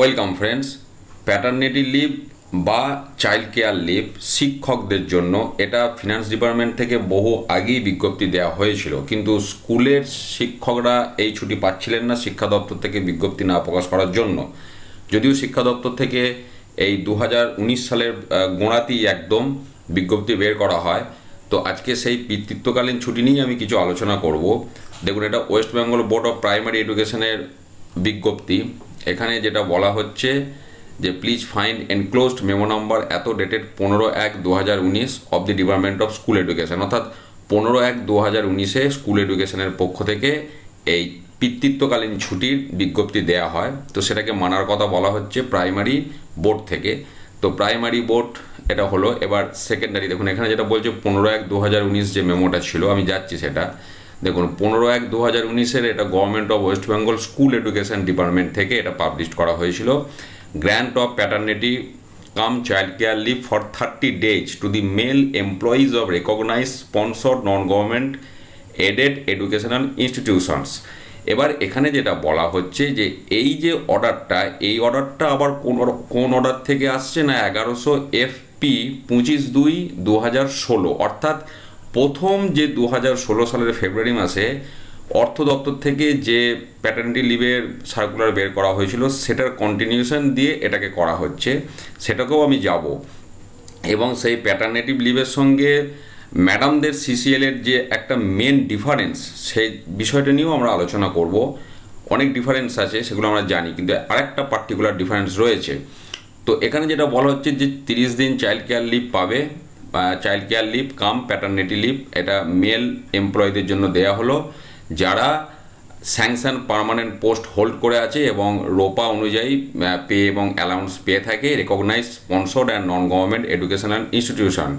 welcome friends paternity leave বা child care leave শিক্ষকদের জন্য এটা ফিনান্স ডিপার্টমেন্ট থেকে বহু আগেই বিজ্ঞপ্তি দেওয়া হয়েছিল কিন্তু স্কুলের শিক্ষকরা এই ছুটি পাচ্ছিলেন না শিক্ষা দপ্তর থেকে বিজ্ঞপ্তি না প্রকাশ করার জন্য যদিও শিক্ষা দপ্তর থেকে এই দু সালের গোড়াতেই একদম বিজ্ঞপ্তি বের করা হয় তো আজকে সেই পিতৃত্বকালীন ছুটি নিয়ে আমি কিছু আলোচনা করব দেখুন এটা West Bengal board of primary এডুকেশনের বিজ্ঞপ্তি এখানে যেটা বলা হচ্ছে যে please find enclosed memo number এত ডেটেড পনেরো এক দু হাজার উনিশ of the department of school education অর্থাৎ পনেরো এক দু হাজার উনিশে স্কুল এডুকেশনের পক্ষ থেকে এই পিতৃত্বকালীন ছুটির বিজ্ঞপ্তি দেয়া হয় তো সেটাকে মানার কথা বলা হচ্ছে প্রাইমারি বোর্ড থেকে তো প্রাইমারি বোর্ড এটা হলো এবার সেকেন্ডারি দেখুন এখানে যেটা বলছে পনেরো এক দু হাজার উনিশ যে মেমোটা ছিল আমি যাচ্ছি সেটা দেখুন পনেরো এক দু হাজার উনিশের এটা government of West Bengal school education department থেকে এটা পাবলিশ করা হয়েছিল grant of paternity cum child care leave for thirty days to the male employees of recognise sponsor non government aided educational institutions এবার এখানে যেটা বলা হচ্ছে যে এই যে অর্ডারটা এই অর্ডারটা আবার কোন কোন অর্ডার থেকে আসছে না এগারোশো এফ পি পঁচিশ দুই দু হাজার ষোলো অর্থাৎ প্রথম যে দু সালের ফেব্রুয়ারি মাসে অর্থ দপ্তর থেকে যে প্যাটার্নিটি লিভের সার্কুলার বের করা হয়েছিল সেটার কন্টিনিউশন দিয়ে এটাকে করা হচ্ছে সেটাকেও আমি যাব এবং সেই প্যাটার্নেটিভ লিভের সঙ্গে ম্যাডামদের সিসিএলের যে একটা মেন ডিফারেন্স সেই বিষয়টা নিয়েও আমরা আলোচনা করব অনেক ডিফারেন্স আছে সেগুলো আমরা জানি কিন্তু আরেকটা পার্টিকুলার ডিফারেন্স রয়েছে তো এখানে যেটা বলা হচ্ছে যে তিরিশ দিন চাইল্ড কেয়ার লিভ পাবে child care leave cum paternity leave এটা মেল এমপ্লয়ীদের জন্য দেয়া হলো যারা স্যাংশন পারমানেন্ট পোস্ট হোল্ড করে আছে এবং রোপা অনুযায়ী পে এবং অ্যালাউন্স পেয়ে থাকে recognise sponsored and non government educational institution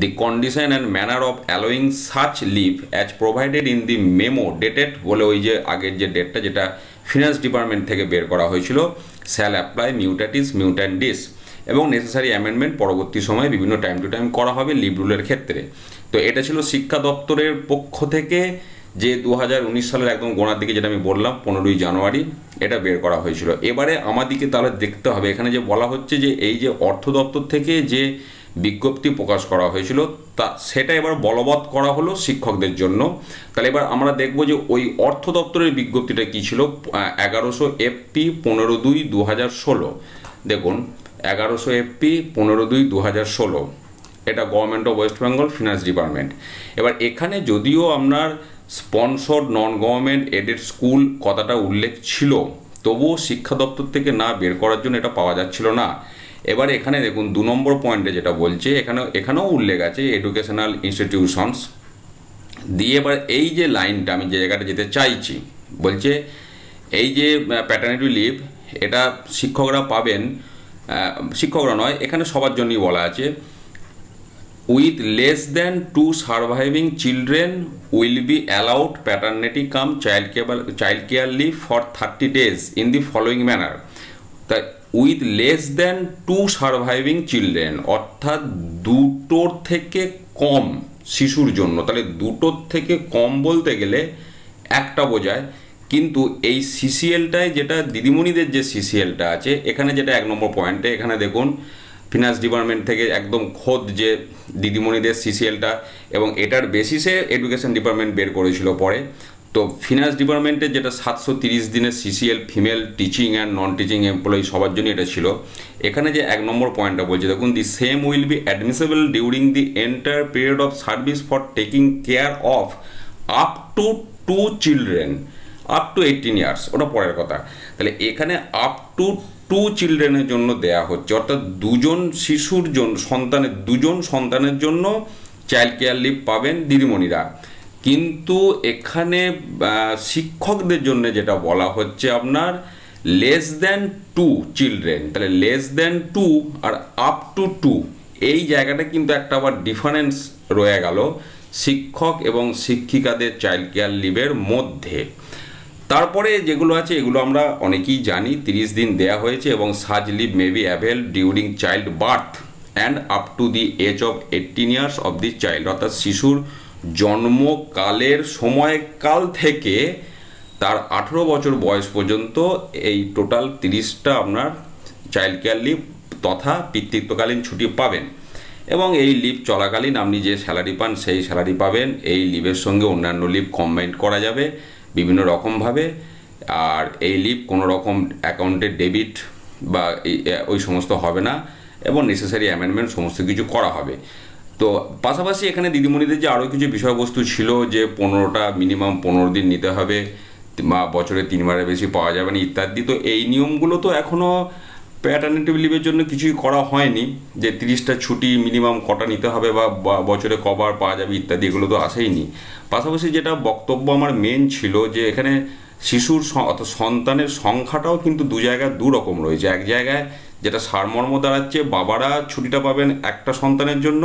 the condition and manner of allowing such leave as provided in the memo dated বলে ওই যে আগের যে ডেটটা যেটা ফিনান্স ডিপার্টমেন্ট থেকে বের করা হয়েছিল স্যাল অ্যাপ্লাই মিউটাটিস মিউট্যান্ডিস এবং নেসেসারি অ্যামেন্ডমেন্ট পরবর্তী সময়ে বিভিন্ন টাইম টু টাইম করা হবে লিভ রুলের ক্ষেত্রে তো এটা ছিল শিক্ষা দপ্তরের পক্ষ থেকে যে দু সালের একদম গোনার দিকে যেটা আমি বললাম পনেরোই জানুয়ারি এটা বের করা হয়েছিল এবারে আমাদেরকে তাহলে দেখতে হবে এখানে যে বলা হচ্ছে যে এই যে অর্থ দপ্তর থেকে যে বিজ্ঞপ্তি প্রকাশ করা হয়েছিল তা সেটা এবার বলবৎ করা হলো শিক্ষকদের জন্য তাহলে এবার আমরা দেখব যে ওই অর্থ দপ্তরের বিজ্ঞপ্তিটা কী ছিল এগারোশো এফপি পনেরো দুই দু হাজার ষোলো দেখুন এগারোশো এফপি পনেরো দুই দু হাজার ষোলো এটা government of West Bengal finance department এবার এখানে যদিও আপনার sponsored non government aided school কথাটা উল্লেখ ছিল তবুও শিক্ষা দপ্তর থেকে না বের করার জন্য এটা পাওয়া যাচ্ছিল না এবার এখানে দেখুন দু নম্বর পয়েন্টে যেটা বলছে এখানে এখানেও উল্লেখ আছে এডুকেশনাল ইনস্টিটিউশনস দিয়ে এবার এই যে লাইনটা আমি যে জায়গাটা যেতে চাইছি বলছে এই যে প্যাটার্নিটি লিভ এটা শিক্ষকরা পাবেন শিক্ষকরা নয় এখানে সবার জন্যই বলা আছে with less than two surviving children will be allowed paternity cum child care child care leave for thirty days in the following manner তা with less than two surviving children অর্থাৎ দুটোর থেকে কম শিশুর জন্য তাহলে দুটোর থেকে কম বলতে গেলে একটা বোঝায় কিন্তু এই সিসিএলটায় যেটা দিদিমণিদের যে সিসিএলটা আছে এখানে যেটা এক নম্বর পয়েন্টে এখানে দেখুন ফিনান্স ডিপার্টমেন্ট থেকে একদম খোদ যে দিদিমণিদের সিসিএলটা এবং এটার বেসিসে এডুকেশন ডিপার্টমেন্ট বের করেছিল পরে তো ফিনান্স ডিপার্টমেন্টের যেটা সাতশো তিরিশ দিনের CCL female teaching and non teaching employee সবার জন্য এটা ছিল এখানে যে এক নম্বর পয়েন্টটা বলছে দেখুন the same will be admissible during the entire period of service for taking care of up to two children up to eighteen years ওটা পরের কথা তাহলে এখানে আপ টু টু চিলড্রেনের জন্য দেয়া হচ্ছে অর্থাৎ দুজন শিশুর জন্য সন্তানের দুজন সন্তানের জন্য চাইল্ড কেয়ার লিভ পাবেন দিদিমণিরা কিন্তু এখানে শিক্ষকদের জন্য যেটা বলা হচ্ছে আপনার লেস দ্যান টু চিলড্রেন তাহলে লেস দ্যান টু আর আপ টু টু এই জায়গাটা কিন্তু একটা আবার ডিফারেন্স রয়ে গেল শিক্ষক এবং শিক্ষিকাদের চাইল্ড কেয়ার লিভের মধ্যে তারপরে যেগুলো আছে এগুলো আমরা অনেকেই জানি তিরিশ দিন দেয়া হয়েছে এবং such leave may be avail during child birth and up to the age of eighteen years of the child অর্থাৎ শিশুর জন্মকালের সময়কাল থেকে তার আঠেরো বছর বয়স পর্যন্ত এই টোটাল তিরিশটা আপনার চাইল্ড কেয়ার লিভ তথা পিতৃত্বকালীন ছুটি পাবেন এবং এই লিভ চলাকালীন আপনি যে স্যালারি পান সেই স্যালারি পাবেন এই লিভের সঙ্গে অন্যান্য লিভ কম্বাইন্ড করা যাবে বিভিন্ন রকমভাবে আর এই লিভ কোনো রকম অ্যাকাউন্টে ডেবিট বা ওই সমস্ত হবে না এবং নেসেসারি অ্যামেন্ডমেন্ট সমস্ত কিছু করা হবে তো পাশাপাশি এখানে দিদিমণিদের যে আরও কিছু বিষয়বস্তু ছিল যে পনেরোটা মিনিমাম পনেরো দিন নিতে হবে বা বছরে তিনবারের বেশি পাওয়া যাবে না ইত্যাদি তো এই নিয়মগুলো তো এখনও প্যাটার্নিটি লিভের জন্য কিছুই করা হয়নি যে তিরিশটা ছুটি মিনিমাম কটা নিতে হবে বা বছরে কবার পাওয়া যাবে ইত্যাদি এগুলো তো আসেইনি পাশাপাশি যেটা বক্তব্য আমার মেন ছিল যে এখানে শিশুর অর্থাৎ সন্তানের সংখ্যাটাও কিন্তু দু জায়গায় দু রকম রয়েছে এক জায়গায় যেটা সারমর্ম দাঁড়াচ্ছে বাবারা ছুটিটা পাবেন একটা সন্তানের জন্য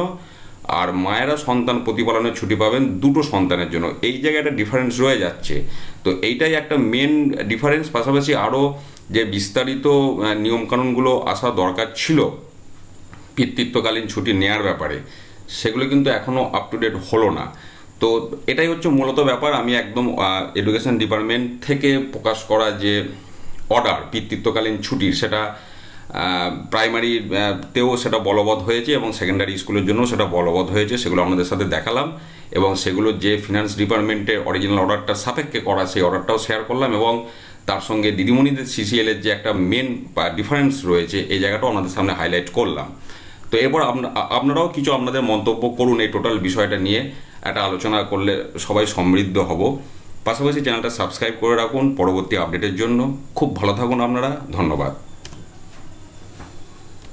আর মায়েরা সন্তান প্রতিপালনের ছুটি পাবেন দুটো সন্তানের জন্য এই জায়গায় একটা ডিফারেন্স রয়ে যাচ্ছে তো এইটাই একটা মেন ডিফারেন্স পাশাপাশি আরও যে বিস্তারিত নিয়মকানুনগুলো আসা দরকার ছিল পিতৃত্বকালীন ছুটি নেয়ার ব্যাপারে সেগুলো কিন্তু এখনও আপ টু ডেট হলো না তো এটাই হচ্ছে মূলত ব্যাপার আমি একদম এডুকেশন ডিপার্টমেন্ট থেকে প্রকাশ করা যে অর্ডার পিতৃত্বকালীন ছুটির সেটা প্রাইমারিতেও সেটা বলবৎ হয়েছে এবং সেকেন্ডারি স্কুলের জন্য সেটা বলবৎ হয়েছে সেগুলো আমাদের সাথে দেখালাম এবং সেগুলো যে ফিনান্স ডিপার্টমেন্টের অরিজিনাল অর্ডারটা সাপেক্ষে করা সেই অর্ডারটাও শেয়ার করলাম এবং তার সঙ্গে দিদিমণিদের সিসিএলের যে একটা মেন ডিফারেন্স রয়েছে এই জায়গাটাও আমাদের সামনে হাইলাইট করলাম তো এরপর আপনারাও কিছু আপনাদের মন্তব্য করুন এই টোটাল বিষয়টা নিয়ে একটা আলোচনা করলে সবাই সমৃদ্ধ হব পাশাপাশি চ্যানেলটা সাবস্ক্রাইব করে রাখুন পরবর্তী আপডেটের জন্য খুব ভালো থাকুন আপনারা ধন্যবাদ